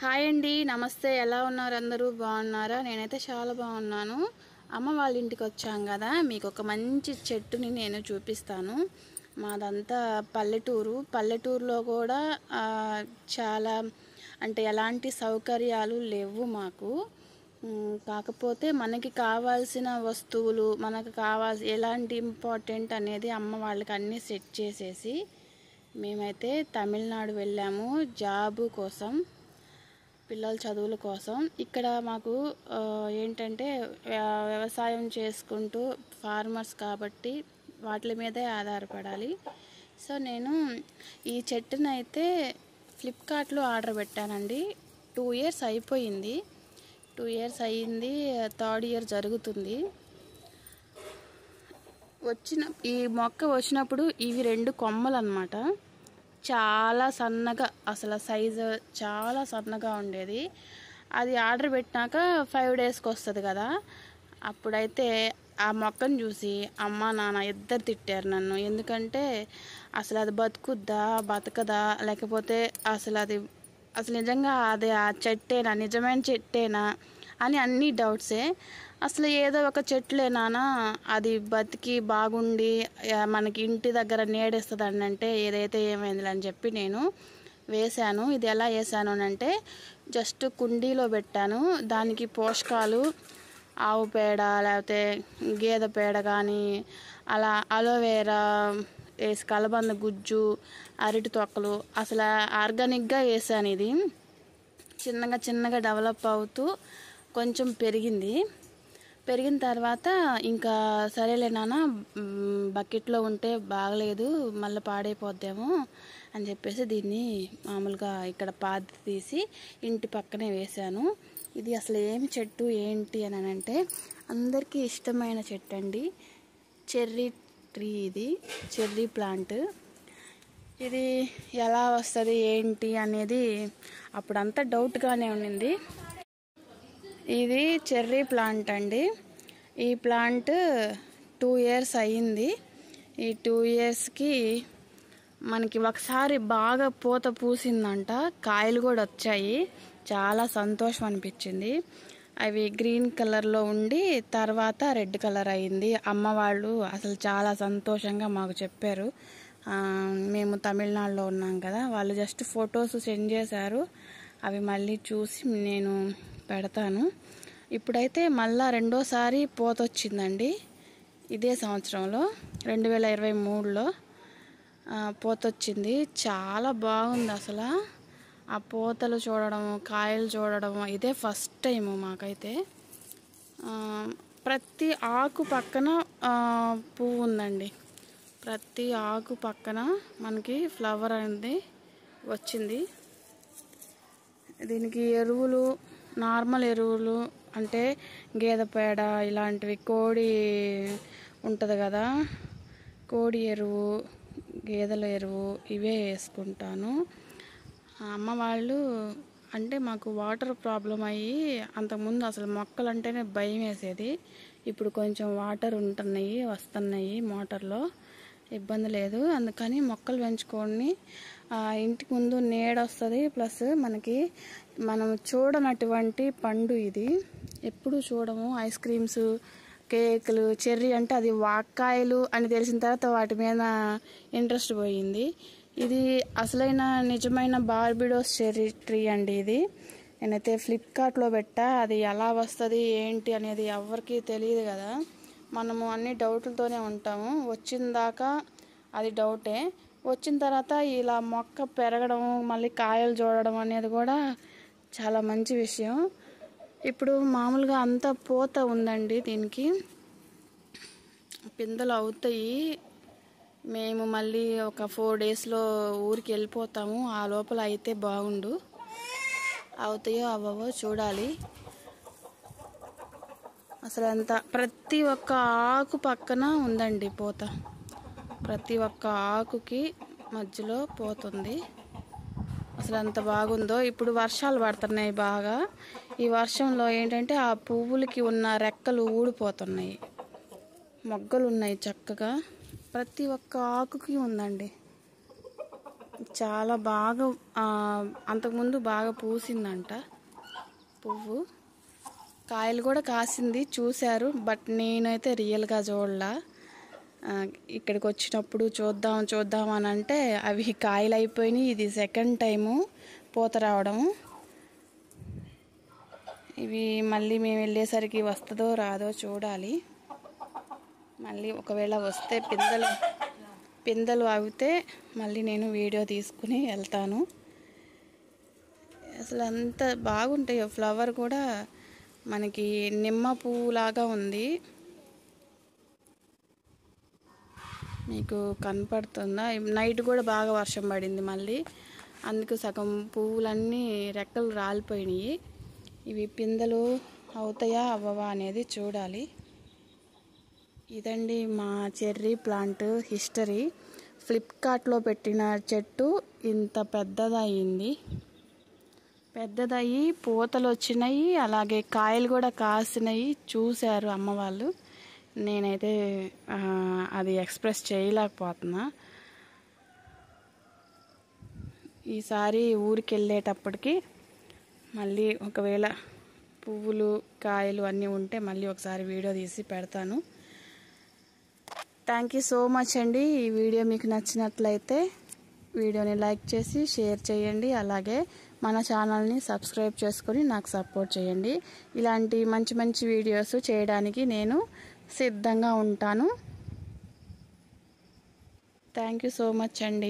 hi అండి నమస్తే ఎలా ఉన్నారు అందరూ బాగున్నారా నేనైతే చాలా బాగున్నాను అమ్మ వాళ్ళ ఇంటికి వచ్చాం కదా మీకు ఒక మంచి చెట్టుని నేను చూపిస్తాను మాదంతా పల్లెటూరు పల్లెటూరులో కూడా చాలా అంటే ఎలాంటి సౌకర్యాలు లేవు మాకు కాకపోతే మనకి కావాల్సిన వస్తువులు మనకు కావాల్సి ఎలాంటి ఇంపార్టెంట్ అనేది అమ్మ వాళ్ళకి అన్నీ సెట్ చేసేసి మేమైతే తమిళనాడు వెళ్ళాము జాబు కోసం పిల్లల చదువుల కోసం ఇక్కడ మాకు ఏంటంటే వ్యవసాయం చేసుకుంటూ ఫార్మర్స్ కాబట్టి వాటి మీదే ఆధారపడాలి సో నేను ఈ చెట్టును అయితే ఫ్లిప్కార్ట్లో ఆర్డర్ పెట్టానండి టూ ఇయర్స్ అయిపోయింది టూ ఇయర్స్ అయ్యింది థర్డ్ ఇయర్ జరుగుతుంది వచ్చిన ఈ మొక్క వచ్చినప్పుడు ఇవి రెండు కొమ్మలు అనమాట చాలా సన్నగా అసలు సైజు చాలా సన్నగా ఉండేది అది ఆర్డర్ పెట్టినాక ఫైవ్ డేస్కి వస్తుంది కదా అప్పుడైతే ఆ మొక్కను చూసి అమ్మ నాన్న ఇద్దరు తిట్టారు నన్ను ఎందుకంటే అసలు అది బతుకుద్దా బతకదా లేకపోతే అసలు అది అసలు నిజంగా అది ఆ చెట్టేనా నిజమైన చెట్టేనా అని అన్ని డౌట్సే అసలు ఏదో ఒక చెట్లే నాన్న అది బతికి బాగుండి మనకి ఇంటి దగ్గర నీడేస్తుంది అంటే ఏదైతే ఏమైంది అని చెప్పి నేను వేశాను ఇది ఎలా వేసాను అంటే జస్ట్ కుండీలో పెట్టాను దానికి పోషకాలు ఆవు పేడ లేకపోతే గేదె పేడ కానీ అలా అలోవేరా వేసి కలబంద గుజ్జు అరటి తొక్కలు అసలు ఆర్గానిక్గా వేసాను ఇది చిన్నగా చిన్నగా డెవలప్ అవుతూ కొంచెం పెరిగింది పెరిగిన తర్వాత ఇంకా సరేలే నాన్న బకెట్లో ఉంటే బాగలేదు మళ్ళీ పాడైపోద్దేమో అని చెప్పేసి దీన్ని మామూలుగా ఇక్కడ పాతి తీసి ఇంటి పక్కనే వేశాను ఇది అసలు ఏమి చెట్టు ఏంటి అని అంటే అందరికీ ఇష్టమైన చెట్టు అండి చెర్రీ ట్రీ ఇది చెర్రీ ప్లాంట్ ఇది ఎలా వస్తుంది ఏంటి అనేది అప్పుడంతా డౌట్గానే ఉండింది ఇది చెర్రీ ప్లాంట్ అండి ఈ ప్లాంట్ టూ ఇయర్స్ అయ్యింది ఈ టూ ఇయర్స్కి మనకి ఒకసారి బాగా పూత పూసిందంట కాయలు కూడా వచ్చాయి చాలా సంతోషం అనిపించింది అవి గ్రీన్ కలర్లో ఉండి తర్వాత రెడ్ కలర్ అయింది అమ్మవాళ్ళు అసలు చాలా సంతోషంగా మాకు చెప్పారు మేము తమిళనాడులో ఉన్నాం కదా వాళ్ళు జస్ట్ ఫొటోస్ సెండ్ చేశారు అవి మళ్ళీ చూసి నేను పెడతాను ఇప్పుడైతే మళ్ళా రెండోసారి పూత వచ్చిందండి ఇదే సంవత్సరంలో రెండు వేల ఇరవై మూడులో పూత వచ్చింది చాలా బాగుంది అసలు ఆ పూతలు చూడడం కాయలు చూడడం ఇదే ఫస్ట్ టైము మాకైతే ప్రతి ఆకు పక్కన పువ్వు ఉందండి ప్రతి ఆకు పక్కన మనకి ఫ్లవర్ అనేది వచ్చింది దీనికి ఎరువులు నార్మల్ ఎరువులు అంటే గేదె పేడ ఇలాంటివి కోడి ఉంటుంది కదా కోడి ఎరువు గేదెల ఎరువు ఇవే వేసుకుంటాను అమ్మ వాళ్ళు అంటే మాకు వాటర్ ప్రాబ్లం అయ్యి అంతకుముందు అసలు మొక్కలు అంటేనే భయం వేసేది ఇప్పుడు కొంచెం వాటర్ ఉంటున్నాయి వస్తున్నాయి మోటార్లో ఇబ్బంది లేదు అందుకని మొక్కలు పెంచుకొని ఇంటికి ముందు నీడ వస్తుంది ప్లస్ మనకి మనం చూడనటువంటి పండు ఇది ఎప్పుడు చూడము ఐస్ క్రీమ్స్ కేకులు చెర్రీ అంటే అది వాక్కాయలు అని తెలిసిన తర్వాత వాటి మీద ఇంట్రెస్ట్ పోయింది ఇది అసలైన నిజమైన బార్బిడోస్ చెర్రీ ట్రీ అండి ఇది నేనైతే ఫ్లిప్కార్ట్లో పెట్టా అది ఎలా వస్తుంది ఏంటి అనేది ఎవరికీ తెలియదు కదా మనము అన్ని డౌట్లతోనే ఉంటాము వచ్చిన దాకా అది డౌటే వచ్చిన తర్వాత ఇలా మొక్క పెరగడం మళ్ళీ కాయలు చూడడం అనేది కూడా చాలా మంచి విషయం ఇప్పుడు మామూలుగా అంతా పూత ఉందండి దీనికి పిందెలు అవుతాయి మేము మళ్ళీ ఒక ఫోర్ డేస్లో ఊరికి వెళ్ళిపోతాము ఆ లోపల అయితే బాగుండు అవుతాయో అవ్వవో చూడాలి అసలు అంత ప్రతి ఒక్క ఆకు పక్కన ఉందండి పూత ప్రతి ఒక్క ఆకుకి మధ్యలో పోతుంది అసలు అంత బాగుందో ఇప్పుడు వర్షాలు పడుతున్నాయి బాగా ఈ వర్షంలో ఏంటంటే ఆ పువ్వులకి ఉన్న రెక్కలు ఊడిపోతున్నాయి మొగ్గలు ఉన్నాయి చక్కగా ప్రతి ఒక్క ఆకుకి ఉందండి చాలా బాగా అంతకుముందు బాగా పూసిందంట పువ్వు కాయలు కూడా కాసింది చూశారు బట్ నేనైతే రియల్గా చూడాల ఇక్కడికి వచ్చినప్పుడు చూద్దాం చూద్దాం అని అంటే అవి కాయలు అయిపోయినాయి ఇది సెకండ్ టైము పూత రావడం ఇవి మళ్ళీ మేము వెళ్ళేసరికి వస్తుందో రాదో చూడాలి మళ్ళీ ఒకవేళ వస్తే పిందలు పిందలు అవితే మళ్ళీ నేను వీడియో తీసుకుని వెళ్తాను అసలు అంత బాగుంటాయి ఫ్లవర్ కూడా మనకి నిమ్మ పువ్వులాగా ఉంది మీకు కనపడుతుందా నైట్ కూడా బాగా వర్షం పడింది మళ్ళీ అందుకు సగం పువ్వులన్నీ రెక్కలు రాలిపోయినాయి ఇవి పిందెలు అవుతాయా అవ్వవా అనేది చూడాలి ఇదండి మా చెర్రీ ప్లాంట్ హిస్టరీ ఫ్లిప్కార్ట్లో పెట్టిన చెట్టు ఇంత పెద్దదయ్యింది పెద్దదయ్యి పూతలు వచ్చినాయి అలాగే కాయలు కూడా కాసినాయి చూశారు అమ్మ వాళ్ళు నేనైతే అది ఎక్స్ప్రెస్ చేయలేకపోతున్నా ఈసారి ఊరికి వెళ్ళేటప్పటికి మళ్ళీ ఒకవేళ పువ్వులు కాయలు అన్నీ ఉంటే మళ్ళీ ఒకసారి వీడియో తీసి పెడతాను థ్యాంక్ యూ సో మచ్ అండి ఈ వీడియో మీకు నచ్చినట్లయితే వీడియోని లైక్ చేసి షేర్ చేయండి అలాగే మన ఛానల్ని సబ్స్క్రైబ్ చేసుకొని నాకు సపోర్ట్ చేయండి ఇలాంటి మంచి మంచి వీడియోస్ చేయడానికి నేను సిద్ధంగా ఉంటాను థ్యాంక్ సో మచ్ అండి